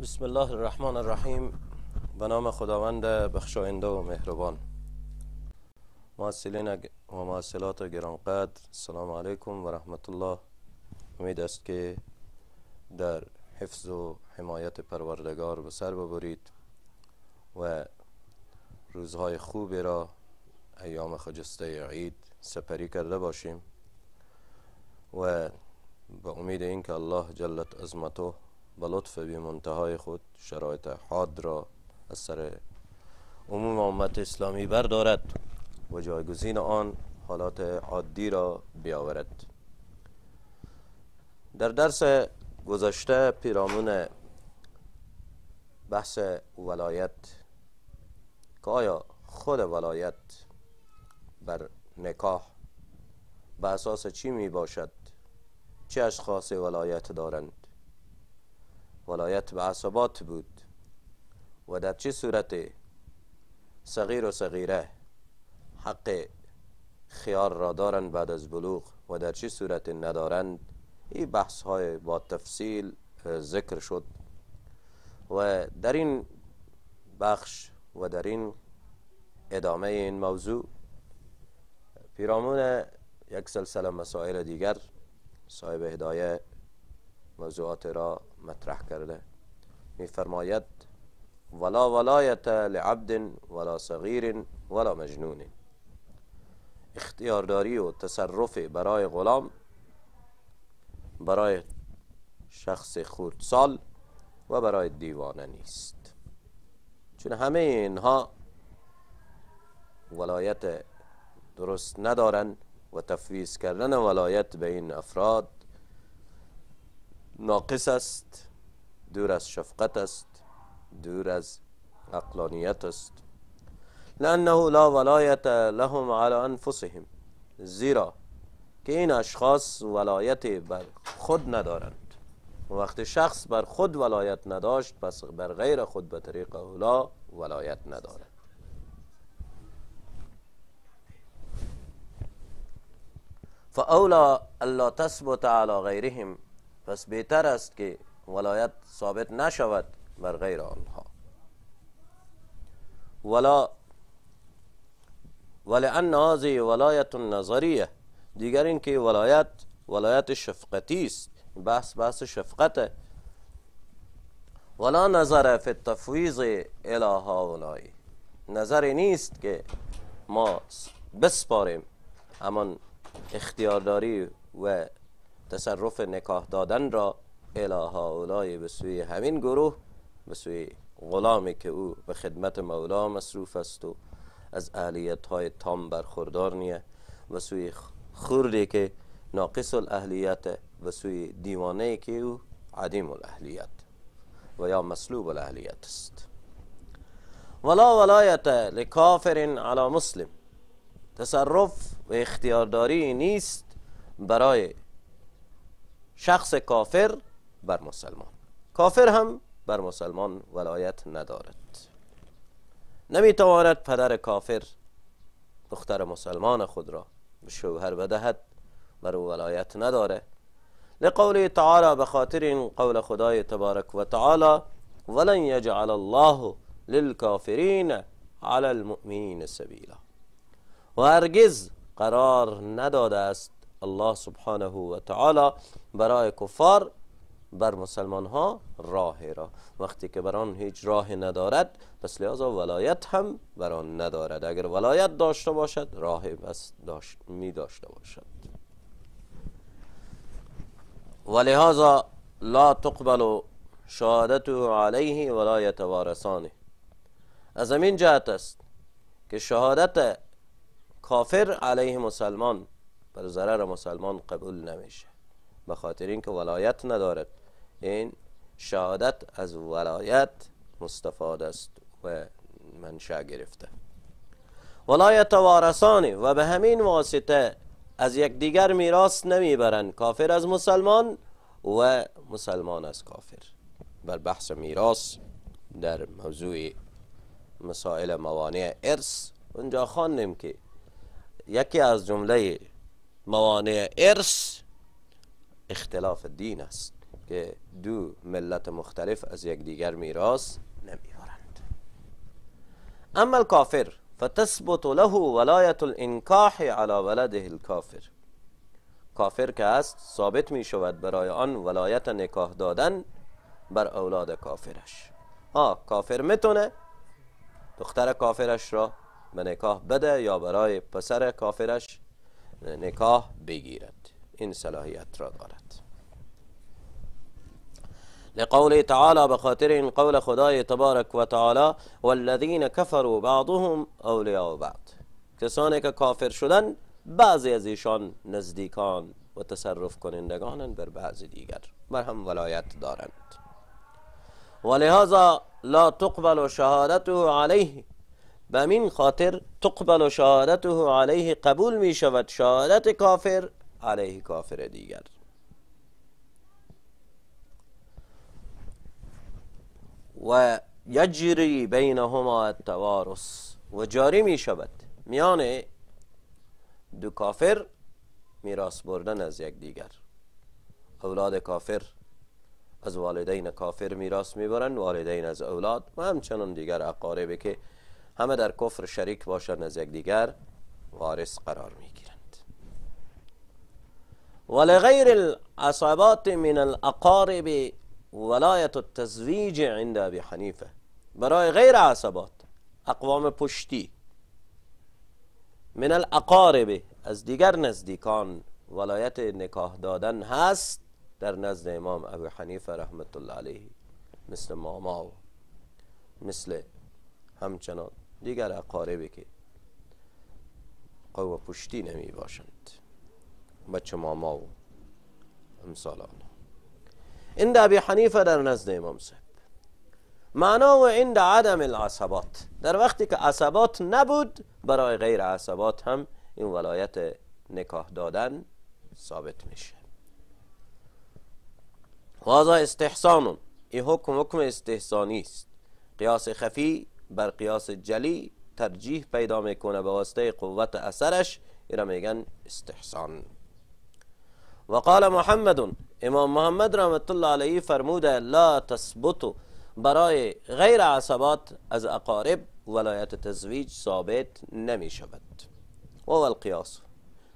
بسم الله الرحمن الرحیم به نام خداوند بخشاینده و مهربان محسلین و محسلات گرانقدر سلام علیکم و رحمت الله امید است که در حفظ و حمایت پروردگار به سر ببرید و روزهای خوبی را ایام خجسته عید سپری کرده باشیم و به امید اینکه الله جلت عظمتو با لطف بی منتهای خود شرایط حاد را از سر عموم امت اسلامی بردارد و جایگزین آن حالات عادی را بیاورد در درس گذشته پیرامون بحث ولایت که آیا خود ولایت بر نکاح به اساس چی می باشد چه اشخاص ولایت دارند ولایت به عصبات بود و در چه صورت صغیر و صغیره حق خیار را دارند بعد از بلوغ و در چه صورت ندارند این بحث های با تفصیل ذکر شد و در این بخش و در این ادامه این موضوع پیرامون یک سلسله مسائل دیگر صاحب هدایه موضوعات را مطرح کرده میفرماید ولا ولایت لعبد ولا صغیر ولا مجنون اختیارداری و تصرف برای غلام برای شخص خردسال و برای دیوانه نیست چون همه اینها ولایت درست ندارن و تفویض کردن ولایت به این افراد ناقص است دور از شفقت است دور از عقلانیت است لانه لا ولایت لهم على انفسهم زیرا که این اشخاص ولایت بر خود ندارند وقتی شخص بر خود ولایت نداشت پس بر غیر خود به طریق اولا ولایت ندارد فاولا الا تثبت على غیرهم پس بهتر است که ولایت ثابت نشود بر غیر آنها ولا ولان هذه ولایت نظریه دیگر اینکه ولایت ولایت شفقتی است بحث بحث شفقته ولا نظر فی التفویض الی هؤلاء نظری نیست که ما بسپاریم همان اختیارداری و تصرف نکاح دادن را الها اولای به سوی همین گروه به سوی غلامی که او به خدمت مولا مصروف است و از اهلیت های تام برخوردار نیه و سوی خوردی که ناقص الاهلیت و سوی دیوانه که او عدیم الاهلیت و یا مسلوب الاهلیت است ولا ولایت لکافر علی مسلم تصرف و اختیارداری نیست برای شخص کافر بر مسلمان کافر هم بر مسلمان ولایت ندارد نمی تواند پدر کافر دختر مسلمان خود را به شوهر بدهد بر او ولایت نداره لقوله تعالی به خاطر این قول خدای تبارک و تعالی ولن یجعل الله للکافرین على المؤمنین سبیلا و هرگز قرار نداده است الله سبحانه و تعالی برای کفار بر مسلمان ها راه را وقتی که بر آن هیچ راه ندارد پس لحاظا ولایت هم بر آن ندارد اگر ولایت داشته باشد راه بس داشت می داشته باشد و لا تقبل شهادته علیه ولایت یتوارثانه از این جهت است که شهادت کافر علیه مسلمان بر ضرر مسلمان قبول نمیشه به خاطر اینکه ولایت ندارد این شهادت از ولایت مستفاد است و منشأ گرفته ولایت وارثان و به همین واسطه از یک دیگر میراث نمیبرند کافر از مسلمان و مسلمان از کافر بر بحث میراث در موضوع مسائل موانع ارث اونجا خواندیم که یکی از جمله موانع ارث اختلاف دین است که دو ملت مختلف از یک دیگر میراث نمیبرند اما کافر فتثبت له ولایت الانکاح علی ولده الکافر کافر که است ثابت می شود برای آن ولایت نکاح دادن بر اولاد کافرش ها کافر میتونه دختر کافرش را به نکاح بده یا برای پسر کافرش نکاح بگیرد این صلاحیت را دارد لقول تعالی به خاطر این قول خدای تبارک و تعالی والذین کفروا بعضهم اولیاء بعض کسانی که کافر شدن بعضی از ایشان نزدیکان و تصرف کنندگانند بر بعضی دیگر بر هم ولایت دارند ولهذا لا تقبل شهادته علیه به خاطر تقبل شهادته علیه قبول می شود شهادت کافر علیه کافر دیگر و یجری هما التوارث و جاری می شود میان دو کافر میراث بردن از یک دیگر اولاد کافر از والدین کافر میراث میبرند والدین از اولاد و همچنان دیگر اقاربه که همه در کفر شریک باشند از یک دیگر وارث قرار می ولغیر العصابات من الاقارب ولایت التزویج عند ابی حنیفه برای غیر عصبات اقوام پشتی من الاقارب از دیگر نزدیکان ولایت نکاح دادن هست در نزد امام ابو حنیفه رحمت الله علیه مثل ماما و مثل همچنان دیگر اقاربی که قوه پشتی نمی باشند بچه ماما و امثال این عند ابی حنیفه در نزد امام صاحب معنا و عند عدم العصبات در وقتی که عصبات نبود برای غیر عصبات هم این ولایت نکاح دادن ثابت میشه واضح استحسانون این حکم حکم استحسانی است قیاس خفی بر قیاس جلی ترجیح پیدا میکنه به واسطه قوت اثرش ایرا میگن استحسان وقال محمد امام محمد رحمت الله علیه فرموده لا تثبت برای غیر عصبات از اقارب ولایت تزویج ثابت نمی شود و القیاس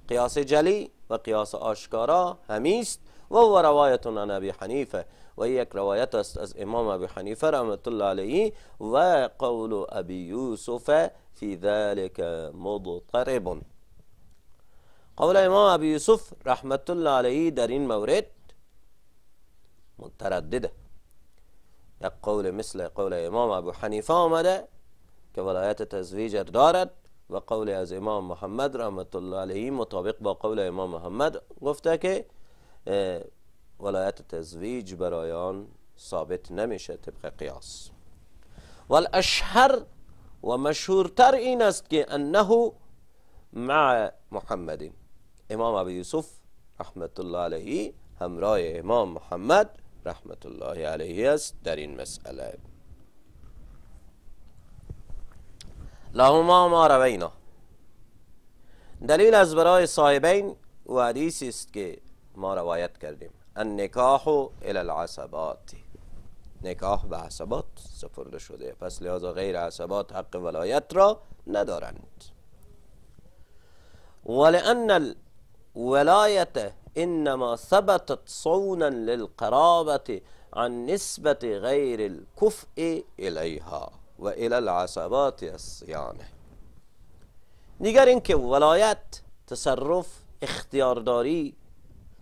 قیاس جلی و قیاس آشکارا همیست و هو روایت عن ابی حنیفه و یک روایت است از امام ابی حنیفه رحمت الله علیه و قول ابی یوسف فی ذلک مضطرب قول امام ابی یوسف رحمت الله علیه در این مورد متردده یک قول مثل قول امام ابو حنیفه آمده که ولایت تزویج دارد و قول از امام محمد رحمت الله علیه مطابق با قول امام محمد گفته که اه، ولایت تزویج برای آن ثابت نمیشه طبق قیاس والاشهر و مشهورتر این است که انه مع محمدین امام ابو یوسف رحمت الله علیه همراه امام محمد رحمت الله علیه است در این مسئله لهما ما روینا دلیل از برای صاحبین و حدیثی است که ما روایت کردیم النکاح الى العصبات نکاح به عصبات سپرده شده پس لحاظا غیر عصبات حق ولایت را ندارند ولأن ولایت انما ثبتت صونا للقرابة عن نسبت غیر الكفء الیها و العصبات الصیانه دیگر اینکه ولایت تصرف اختیارداری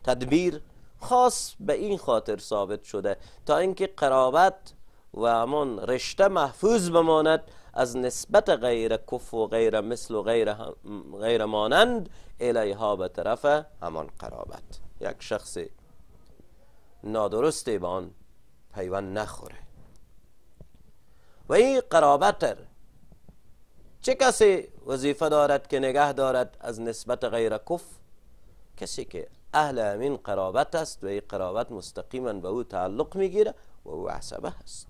تدبیر خاص به این خاطر ثابت شده تا اینکه قرابت و امان رشته محفوظ بماند از نسبت غیر کف و غیر مثل و غیر, غیر مانند الیها به طرف همان قرابت یک شخص نادرستی به آن پیوند نخوره و این قرابت چه کسی وظیفه دارد که نگه دارد از نسبت غیر کف کسی که اهل امین قرابت است و این قرابت مستقیما به او تعلق میگیره و او عصبه است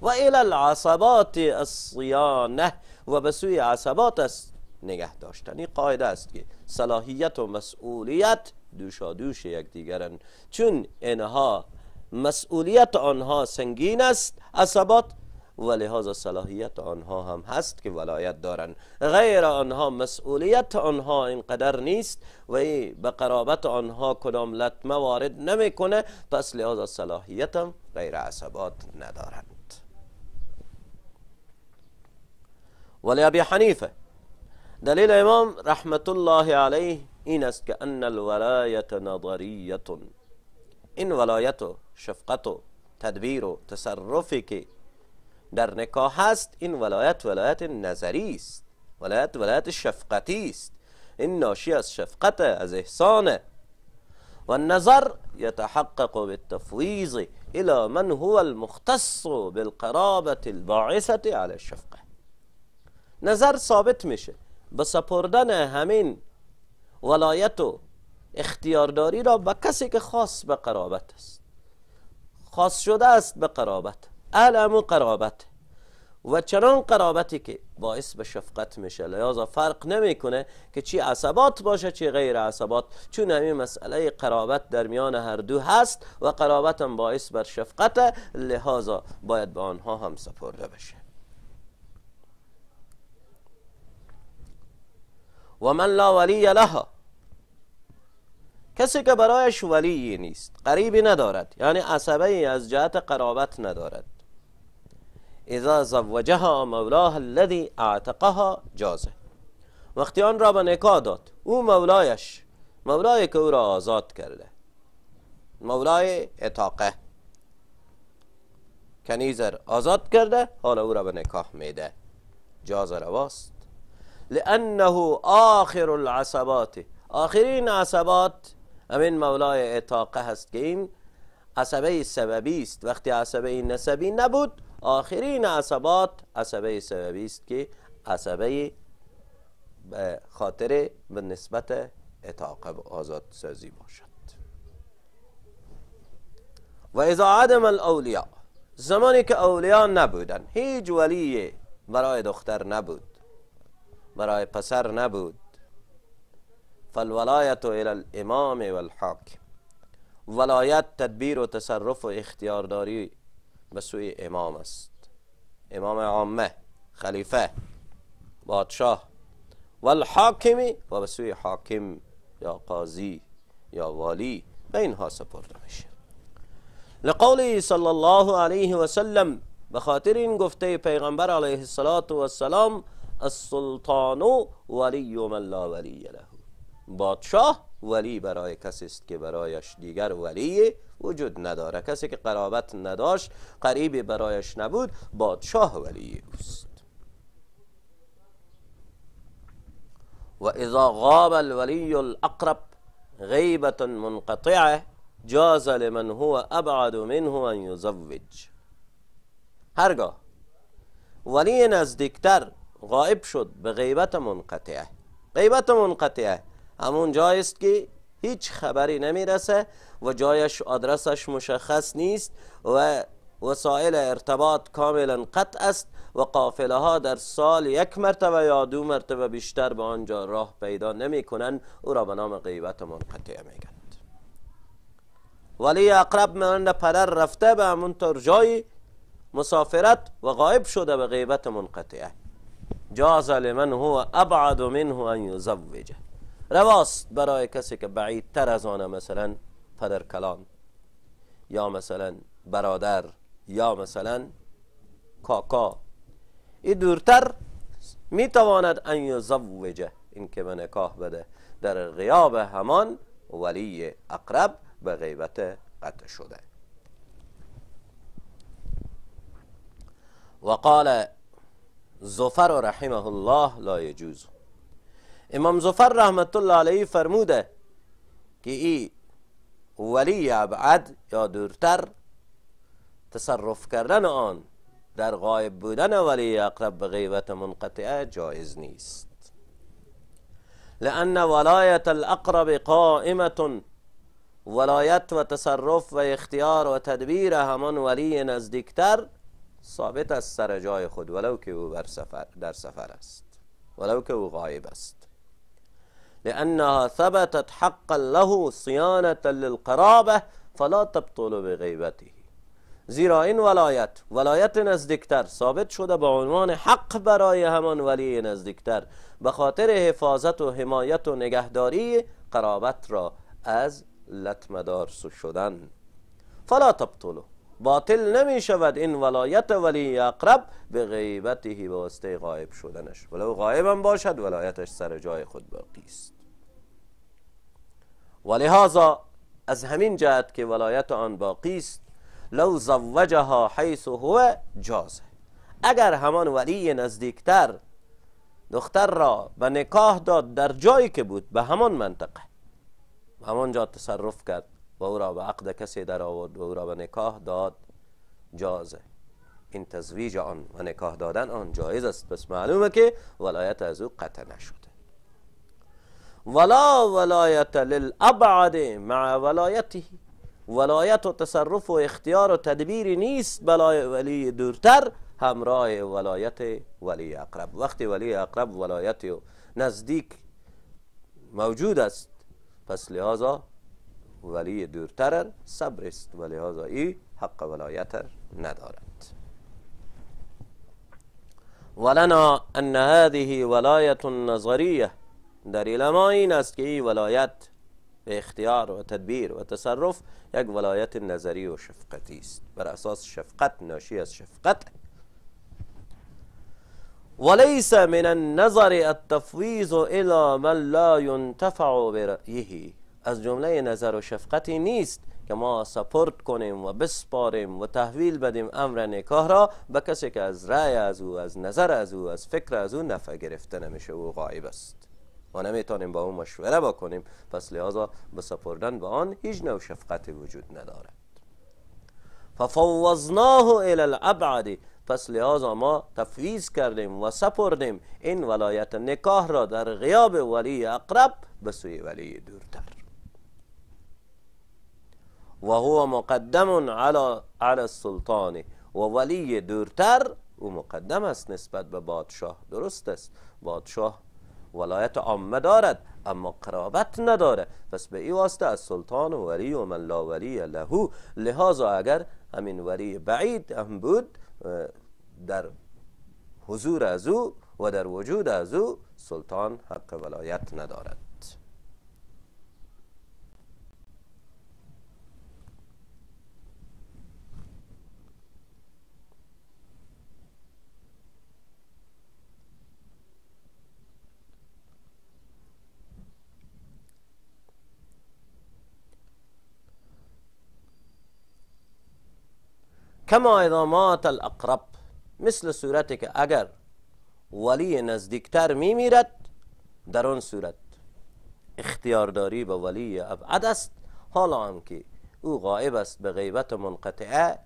و الى العصبات الصیانه و به سوی عصبات است نگه داشتن این قاعده است که صلاحیت و مسئولیت دوشا دوش یکدیگرن چون اینها مسئولیت آنها سنگین است عصبات و لحاظ صلاحیت آنها هم هست که ولایت دارن غیر آنها مسئولیت آنها اینقدر نیست و ای به قرابت آنها کدام لطمه وارد نمیکنه پس لحاظ صلاحیت هم غیر عصبات ندارند ولی ابی حنیفه دليل امام رحمة الله عليه این است که ان الولایت نظریتون این ولایت و شفقت و تدبیر و تصرفی که در نکاح هست این ولایت ولایت نظری است ولایت ولایت شفقتی است این ناشی از شفقت از احسانه و يتحقق بالتفویض الى من هو المختص بالقرابة الباعثة على الشفقه نظر ثابت میشه به سپردن همین ولایت و اختیارداری را به کسی که خاص به قرابت است خاص شده است به قرابت اهل امو قرابت و چنان قرابتی که باعث به شفقت میشه لحاظا فرق نمیکنه که چی عصبات باشه چی غیر عصبات چون همین مسئله قرابت در میان هر دو هست و قرابت هم باعث بر شفقت لحاظا باید به با آنها هم سپرده بشه و من لا ولی لها کسی که برایش ولی نیست قریبی ندارد یعنی عصبه ای از جهت قرابت ندارد اذا زوجها مولاها الذي اعتقها جازه وقتی آن را به نکاح داد او مولایش مولای که او را آزاد کرده مولای اطاقه کنیزر آزاد کرده حالا او را به نکاح میده جاز رواست لانه آخر العصبات آخرین عصبات همین مولای اطاقه هست که این عصبه سببی است وقتی عصبه نسبی نبود آخرین عصبات عصبه سببی است که عصبه به خاطر به نسبت اطاقه و آزاد سازی باشد و اذا عدم الاولیاء زمانی که اولیاء نبودن هیچ ولی برای دختر نبود برای پسر نبود فالولایت الی الامام والحاکم ولایت تدبیر و تصرف و اختیارداری به سوی امام است امام عامه خلیفه بادشاه والحاکمی و به سوی حاکم یا قاضی یا والی به اینها سپرده میشه لقوله صلی الله علیه و سلم به این گفته پیغمبر علیه السلام السلطان ولی من لا ولی له بادشاه ولی برای کسی است که برایش دیگر ولی وجود نداره کسی که قرابت نداشت قریبی برایش نبود بادشاه ولی اوست و اذا غاب الولی الاقرب غیبت منقطعه جاز لمن هو ابعد منه ان یزوج هرگاه ولی نزدیکتر غائب شد به غیبت منقطعه غیبت منقطعه همون جایست است که هیچ خبری نمیرسه و جایش آدرسش مشخص نیست و وسایل ارتباط کاملا قطع است و قافله ها در سال یک مرتبه یا دو مرتبه بیشتر به آنجا راه پیدا نمی کنند او را به نام غیبت منقطعه میگند ولی اقرب مانند پدر رفته به همونطور جایی مسافرت و غایب شده به غیبت منقطعه جاز لمن هو ابعد منه ان یزوجه رواست برای کسی که بعیدتر از آن مثلا پدر کلان یا مثلا برادر یا مثلا کاکا این دورتر میتواند ان یزوجه این که من نکاح بده در غیاب همان ولی اقرب به غیبت قطع شده وقال زفر رحمه الله لا يجوز امام زفر رحمت الله علیه فرموده که ای ولی ابعد یا دورتر تصرف کردن آن در غایب بودن ولی اقرب به غیبت منقطعه جایز نیست لأن ولایت الاقرب قائمة ولایت و تصرف و اختیار و تدبیر همان ولی نزدیکتر ثابت از سر جای خود ولو که او بر سفر در سفر است ولو که او غایب است لانها ثبتت حقا له صیانه للقرابه فلا تبطل بغیبته زیرا این ولایت ولایت نزدیکتر ثابت شده به عنوان حق برای همان ولی نزدیکتر به خاطر حفاظت و حمایت و نگهداری قرابت را از لطمدار شدن فلا تبطلو باطل نمی شود این ولایت ولی اقرب به غیبتی به واسطه غایب شدنش ولو غایب هم باشد ولایتش سر جای خود باقی است و لهذا از همین جهت که ولایت آن باقی است لو زوجها حیث هو جازه اگر همان ولی نزدیکتر دختر را به نکاح داد در جایی که بود به همان منطقه همان جا تصرف کرد و او را به عقد کسی در آورد و او را به نکاح داد جازه این تزویج آن و نکاح دادن آن جایز است پس معلومه که ولایت از او قطع نشده ولا ولایت للابعد مع ولایته ولایت و تصرف و اختیار و تدبیری نیست بلای ولی دورتر همراه ولایت ولی اقرب وقتی ولی اقرب ولایت نزدیک موجود است پس لحاظا ولی دورتر صبر است و لحاظا ای حق ولایت ندارد ولنا ان هذه ولایت نظریه دلیل ما این است که این ولایت به اختیار و تدبیر و تصرف یک ولایت نظری و شفقتی است بر اساس شفقت ناشی از شفقت وليس من النظر التفويض إلى من لا ينتفع برأيه از جمله نظر و شفقتی نیست که ما سپورت کنیم و بسپاریم و تحویل بدیم امر نکاح را به کسی که از رأی از او از نظر از او از فکر از او نفع گرفته نمیشه و غایب است ما نمیتونیم با او مشوره بکنیم پس لحاظا به سپردن به آن هیچ نوع شفقتی وجود ندارد ففوضناه الی الابعد پس لحاظا ما تفویض کردیم و سپردیم این ولایت نکاح را در غیاب ولی اقرب به سوی ولی دورتر و هو مقدم علی علی السلطان و ولی دورتر او مقدم است نسبت به بادشاه درست است بادشاه ولایت عامه دارد اما قرابت نداره پس به این واسطه از سلطان و ولی و من لا ولی لهو لحاظا اگر همین ولی بعید هم بود در حضور از او و در وجود از او سلطان حق ولایت ندارد كما اذا مات الاقرب مثل سورتك أجر ولي نزدك نزدیکتر میمیرد درون اون صورت اختیارداری به ولی ابعد است حالا هم او غائب است به غیبت منقطعه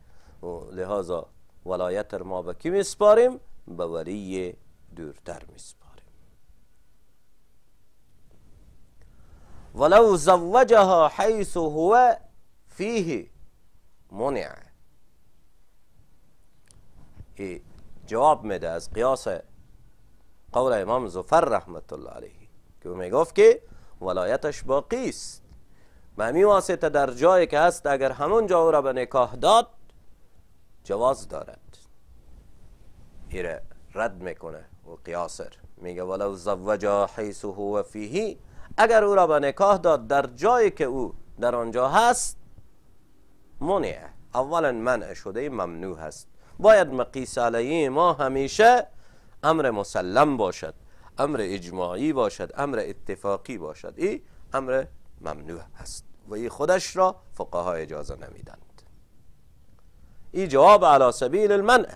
و لحاظا ولایت ما به کی میسپاریم به ولی دورتر میسپاریم ولو زوجها حیث هو فیه منع که جواب میده از قیاس قول امام زفر رحمت الله علیه که او میگفت که ولایتش باقی است و همین واسطه در جایی که هست اگر همون جا او را به نکاح داد جواز دارد ایره رد میکنه و قیاسر میگه ولو زوجا حیث هو فیهی اگر او را به نکاح داد در جایی که او در آنجا هست منعه اولا منع شده ممنوع هست باید مقیس علیه ما همیشه امر مسلم باشد امر اجماعی باشد امر اتفاقی باشد ای امر ممنوع هست و ای خودش را فقها اجازه نمیدند ای جواب علی سبیل المنع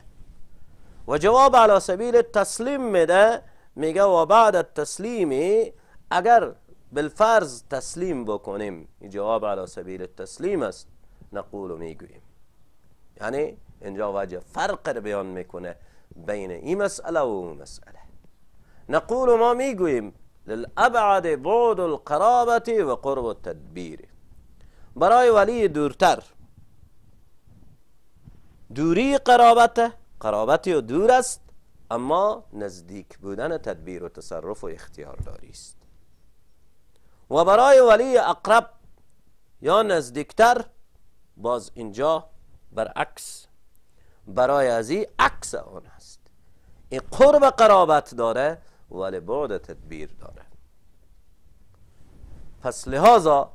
و جواب علی سبیل تسلیم میده میگه و بعد التسلیم اگر بالفرض تسلیم بکنیم ای جواب علی سبیل التسلیم است نقول و میگوییم یعنی اینجا وجه فرق رو بیان میکنه بین این مسئله و اون مسئله نقول ما میگوییم للابعد بعد القرابت و قرب التدبیر برای ولی دورتر دوری قرابت قرابتی و دور است اما نزدیک بودن تدبیر و تصرف و اختیارداری است و برای ولی اقرب یا نزدیکتر باز اینجا برعکس برای ازی عکس آن است این قرب قرابت داره ولی بعد تدبیر داره پس لحاظا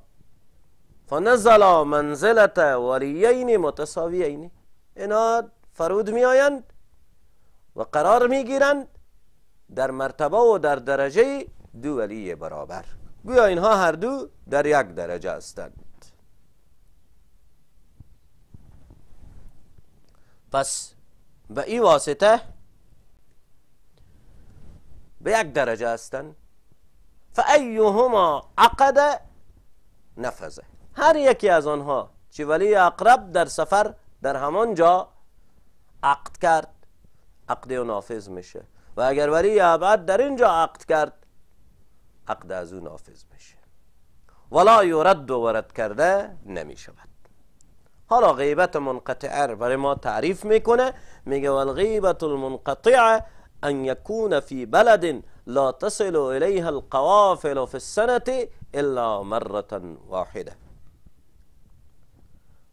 فنزلا منزلت ولیین متساویین اینا فرود می آیند و قرار می گیرند در مرتبه و در درجه دو ولی برابر گویا اینها هر دو در یک درجه هستند پس به این واسطه به یک درجه هستن ایهما عقد نفذه هر یکی از آنها چی ولی اقرب در سفر در همان جا عقد کرد عقد و نافذ میشه و اگر ولی ابعد در اینجا عقد کرد عقد از او نافذ میشه ولا یورد و ورد کرده نمیشه حالا غیبت منقطعه برای ما تعریف میکنه میگه والغیبت المنقطعه ان یکون فی بلد لا تصل الیها القوافل فی السنه الا مره واحده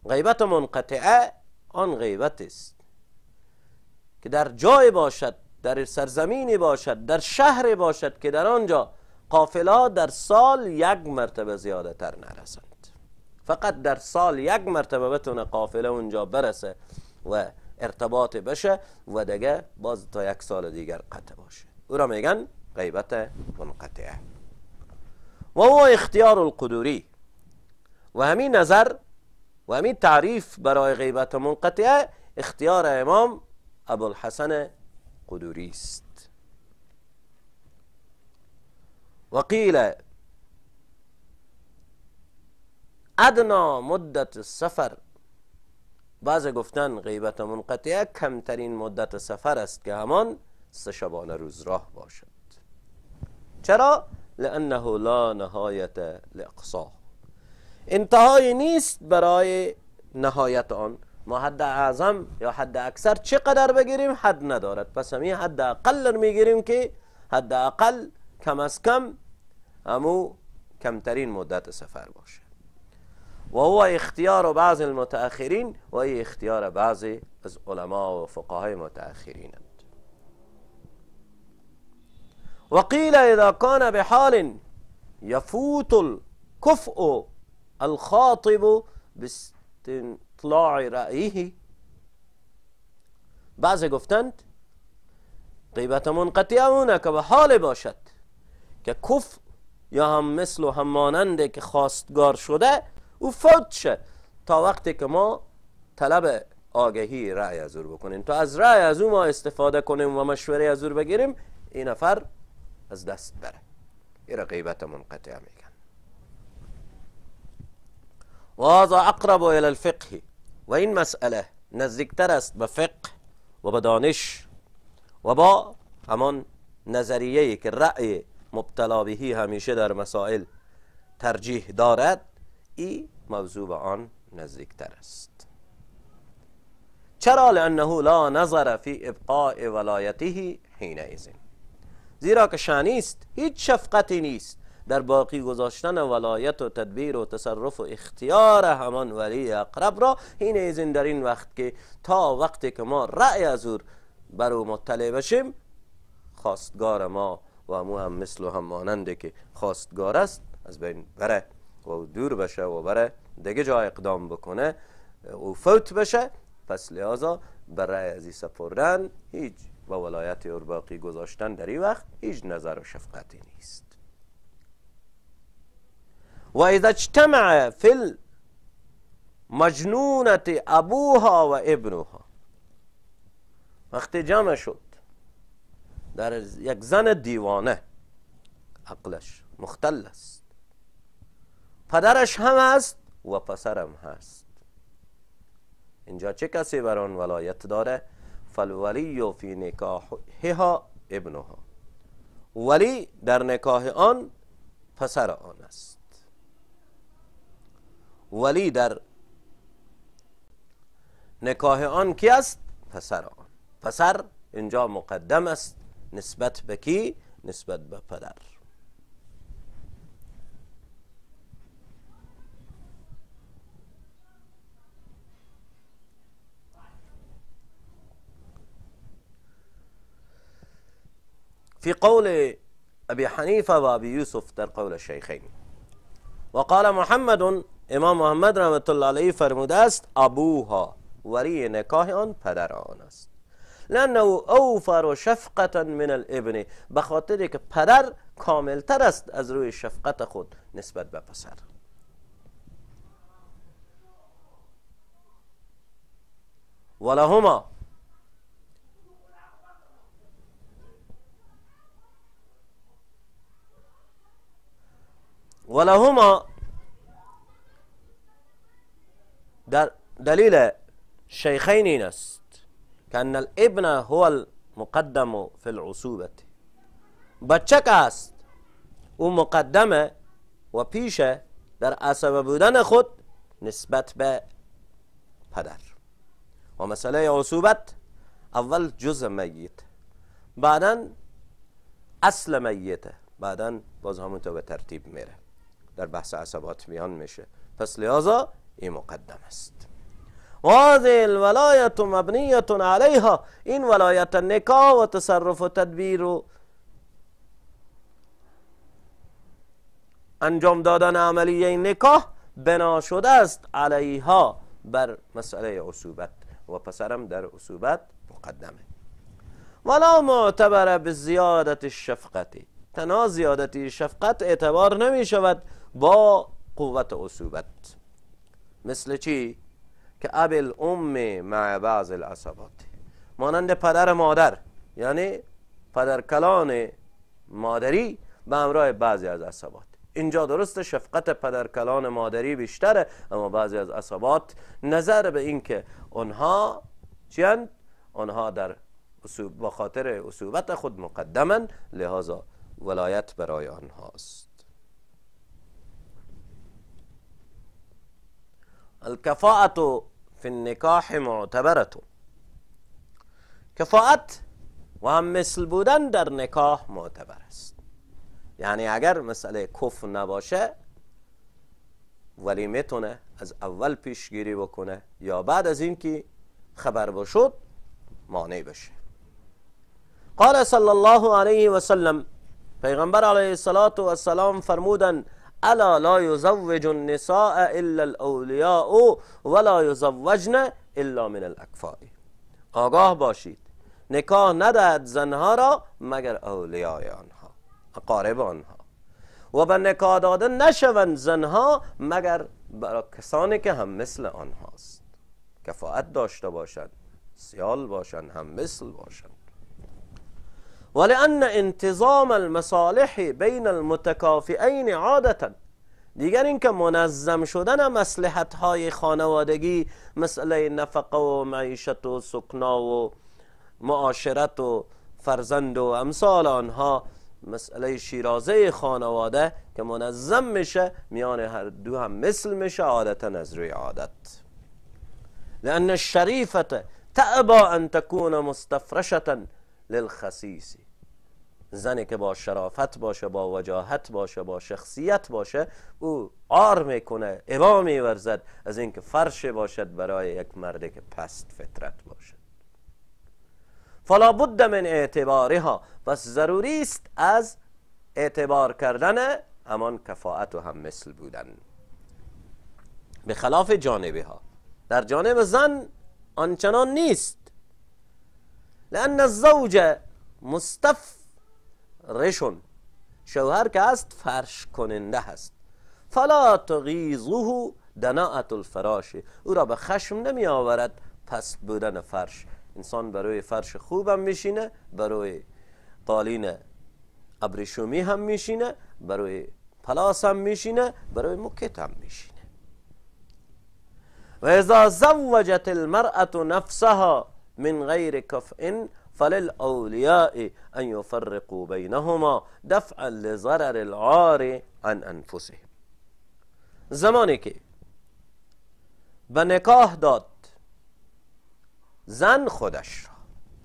غیبت منقطعه آن غیبت است که در جای باشد در سرزمینی باشد در شهر باشد که در آنجا قافلا در سال یک مرتبه زیاده تر نرسند فقط در سال یک مرتبه بتونه قافله اونجا برسه و ارتباط بشه و دیگه باز تا یک سال دیگر قطع باشه او را میگن غیبت منقطعه و اختیار القدوری و همین نظر و همین تعریف برای غیبت منقطعه اختیار امام ابوالحسن قدوری است و قیل ادنا مدت سفر بعض گفتن غیبت منقطعه کمترین مدت سفر است که همان سه شبانه روز راه باشد چرا؟ لانه لا نهایت لاقصا انتهایی نیست برای نهایت آن ما حد اعظم یا حد اکثر چقدر بگیریم حد ندارد پس همین حد اقل میگیریم که حد اقل کم از کم همو کمترین مدت سفر باشد وهو اختيار بعض المتأخرين وهي اختيار بعض العلماء وفقهاء المتأخرين وقيل إذا كان بحال يفوت الكفء الخاطب باستطلاع رأيه بعض گفتند غیبت منقطع اونه که به حال باشد که کف یا هم مثل و هم مانند که خواستگار شده او فوت شه تا وقتی که ما طلب آگهی رأی از او بکنیم تا از رأی از او ما استفاده کنیم و مشوره از بگیریم این نفر از دست بره این غیبت منقطع میگن و از اقرب الی الفقه و این مسئله نزدیکتر است به فقه و به دانش و با همان نظریه که رأی مبتلا بهی همیشه در مسائل ترجیح دارد ای موضوع به آن نزدیکتر است چرا لانه لا نظر فی ابقاء ولایته ازن زیرا که شانی است هیچ شفقتی نیست در باقی گذاشتن ولایت و تدبیر و تصرف و اختیار همان ولی اقرب را حین ازن در این وقت که تا وقتی که ما رأی از او بر او مطلع بشیم خواستگار ما و مو هم مثل و هم ماننده که خواستگار است از بین بره و دور بشه و بره دیگه جای اقدام بکنه او فوت بشه پس لحاظا برای ازی سپردن هیچ و ولایت ارباقی گذاشتن در این وقت هیچ نظر و شفقتی نیست و اذا اجتمع فی مجنونت ابوها و ابنها وقتی جمع شد در یک زن دیوانه عقلش مختل است پدرش هم است و پسرم هست اینجا چه کسی بر آن ولایت داره فالولی و فی ها ابنها ولی در نکاح آن پسر آن است ولی در نکاح آن کی است پسر آن پسر اینجا مقدم است نسبت به کی نسبت به پدر في قول أبي حنيفة وأبي يوسف در قول الشيخين وقال محمد امام محمد رحمة الله عليه فرمود است ابوها وري نكاه آن پدر آن است لانه اوفر شفقة من الابن بخاطر خاطر که پدر تر است از روی شفقت خود نسبت به پسر ولهما ولهما در دلیل شیخین این است که ان الابن هو المقدم فی العصوبت بچه که است او مقدمه و پیشه در عصبه بودن خود نسبت به پدر و مسئله عصوبت اول جز میت بعدا اصل میته بعدا باز همونطور به ترتیب میره در بحث عصبات میان میشه پس لحاظا این مقدم است هذه الولایت مبنیت علیها این ولایت نکاح و تصرف و تدبیر و انجام دادن عملیه نکاح بنا شده است علیها بر مسئله عصوبت و پسرم در عصوبت مقدمه ولا معتبر به زیادت شفقتی تنها زیادتی شفقت اعتبار نمی شود با قوت اصوبت مثل چی؟ که ابل ام مع بعض العصبات مانند پدر مادر یعنی پدر کلان مادری به همراه بعضی از عصبات اینجا درست شفقت پدر کلان مادری بیشتره اما بعضی از عصبات نظر به اینکه آنها چیند؟ آنها در با خاطر اصوبت خود مقدمن لحاظا ولایت برای آنهاست الکفاعت فی النکاح معتبره کفاعت و هم مثل بودن در نکاح معتبر است یعنی اگر مسئله کف نباشه ولی میتونه از اول پیشگیری بکنه یا بعد از اینکه خبر بشد مانع بشه قال صلی الله علیه وسلم پیغمبر علیه الصلاة و السلام فرمودن الا لا يزوج النساء الا الاولياء ولا يزوجن الا من الاکفاء آگاه باشید نکاح ندهد زنها را مگر اولیای آنها اقارب آنها و به نکاح داده نشوند زنها مگر برای کسانی که هم مثل آنهاست کفاعت داشته باشند سیال باشند هم مثل باشند ولأن انتظام المصالح بين المتكافئين عادة دیگر اینکه منظم شدن مسلحت های خانوادگی مثل نفقه و معیشت و سکنا و معاشرت و فرزند و امثال آنها مسئله شیرازه خانواده که منظم میشه میان هر دو هم مثل میشه عادتا از روی عادت لأن الشریفت تعبا ان تكون مستفرشة للخصیصی زنی که با شرافت باشه با وجاهت باشه با شخصیت باشه او آر میکنه ابا میورزد از اینکه فرش باشد برای یک مردی که پست فطرت باشد فلا بد من اعتبارها پس ضروری است از اعتبار کردن همان کفاعت و هم مثل بودن به خلاف جانبی ها در جانب زن آنچنان نیست لان الزوج مستف رشون شوهر که است فرش کننده هست فلا تغیزوه دناعت الفراش او را به خشم نمی آورد پس بودن فرش انسان برای فرش خوبم میشینه برای قالین ابریشومی هم میشینه برای پلاس هم میشینه برای مکت هم میشینه و اذا زوجت المرأة نفسها من غیر کفئن فللأولياء أن يفرقوا بینهما دفعا لضرر العار عن انفسهم زمانی که به نکاح داد زن خودش را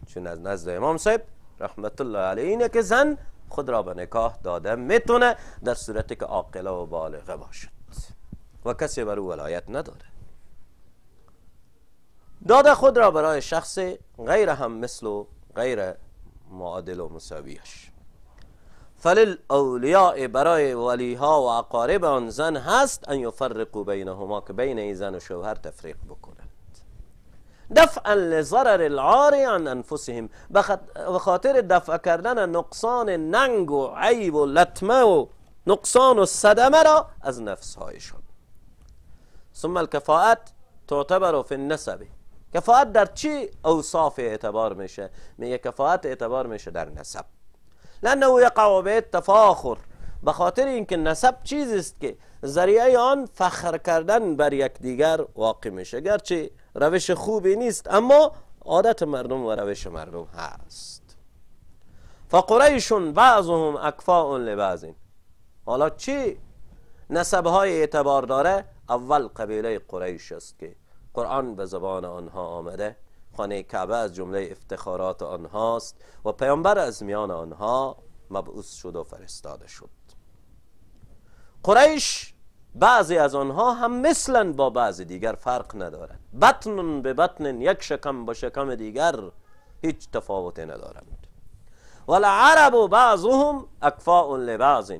چون از نزد امام صاحب رحمت الله علیه اینه که زن خود را به نکاح داده میتونه در صورتی که عاقله و بالغه باشد و کسی بر ولایت نداره داده خود را برای شخص غیر هم مثل غیر معادل و مساویش اولیاء برای ولی ها و اقارب آن زن هست ان یفرقو بینهما که بین این زن و شوهر تفریق بکنند دفعا لضرر العار عن انفسهم بخاطر خاطر دفع کردن نقصان ننگ و عیب و لطمه و نقصان و صدمه را از نفسهایشان ثم الكفاءت تعتبر فی النسبه کفایت در چی اوصاف اعتبار میشه میگه کفایت اعتبار میشه در نسب لانه یقع به تفاخر به خاطر اینکه نسب چیزی است که ذریعه آن فخر کردن بر یک دیگر واقع میشه گرچه روش خوبی نیست اما عادت مردم و روش مردم هست فقریشون بعضهم اکفاء لبعضین حالا چی نسب های اعتبار داره اول قبیله قریش است که قرآن به زبان آنها آمده خانه کعبه از جمله افتخارات آنهاست و پیامبر از میان آنها مبعوث شد و فرستاده شد قریش بعضی از آنها هم مثلا با بعضی دیگر فرق ندارد بطن به بطن یک شکم با شکم دیگر هیچ تفاوتی ندارند و بعضهم اکفاء لبعض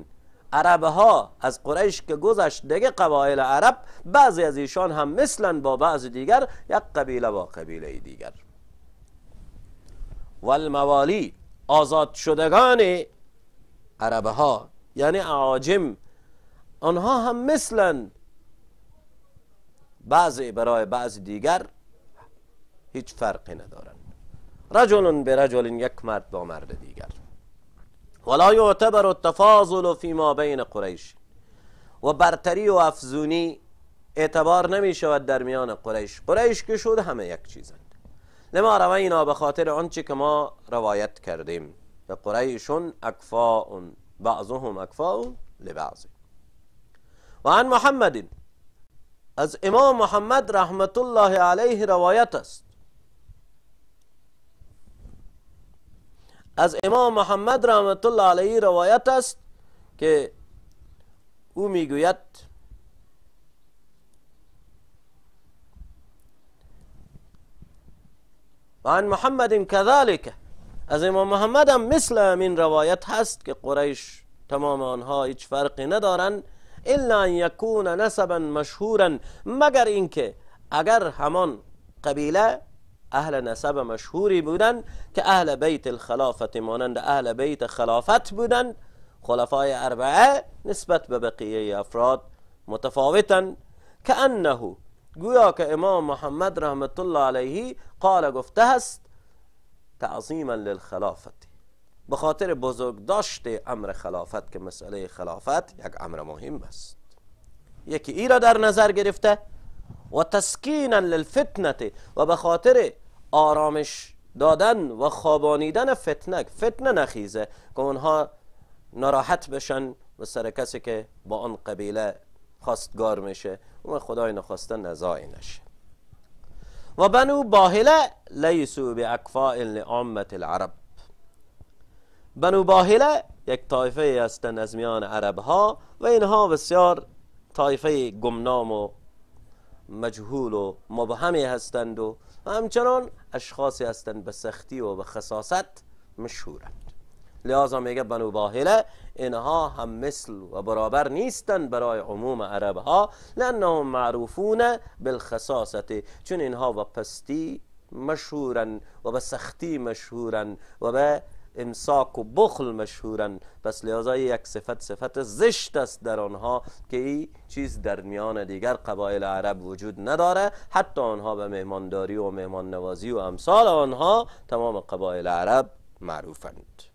عرب ها از قریش که گذشت دیگه قبایل عرب بعضی از ایشان هم مثلا با بعض دیگر یک قبیله با قبیله دیگر والموالی آزاد شدگان عربها ها یعنی عاجم آنها هم مثلا بعضی برای بعض دیگر هیچ فرقی ندارند رجل به رجل یک مرد با مرد دیگر ولا يعتبر التفاضل فيما بين قريش و برتری و افزونی اعتبار نمی شود در میان قریش قریش که شد همه یک چیزند لما روینا به خاطر آنچه که ما روایت کردیم به قریشون اکفاء بعضهم اکفاء لبعض و عن محمد از امام محمد رحمت الله علیه روایت است از امام محمد رحمت الله علیه روایت است که او میگوید و عن محمد كذلك از امام محمد هم مثل این روایت هست که قریش تمام آنها هیچ فرقی ندارند الا ان یکون نسبا مشهورا مگر اینکه اگر همان قبیله اهل نسب مشهوری بودند که اهل بیت الخلافت مانند اهل بیت خلافت بودند خلفای اربعه نسبت به بقیه افراد متفاوتن که انه گویا که امام محمد رحمت الله علیه قال گفته است تعظیما للخلافت به خاطر بزرگ داشته امر خلافت که مسئله خلافت یک امر مهم است یکی ای را در نظر گرفته و تسکینا للفتنه و به خاطر آرامش دادن و خوابانیدن فتنه فتنه نخیزه که اونها ناراحت بشن و سر کسی که با آن قبیله خواستگار میشه و خدای نخواسته نزای نشه و بنو باهله لیسو بی اکفاء العرب بنو باهله یک طایفه هستند از میان عرب ها و اینها بسیار طایفه گمنام و مجهول و مبهمی هستند و و همچنان اشخاصی هستند به سختی و به خصاصت مشهورند لذا میگه بنو باهله اینها هم مثل و برابر نیستند برای عموم عرب ها لانهم معروفون بالخصاصت چون اینها و پستی مشهورن و به سختی مشهورن و به امساک و بخل مشهورن پس لحاظای یک صفت صفت زشت است در آنها که این چیز در میان دیگر قبایل عرب وجود نداره حتی آنها به مهمانداری و مهمان نوازی و امثال آنها تمام قبایل عرب معروفند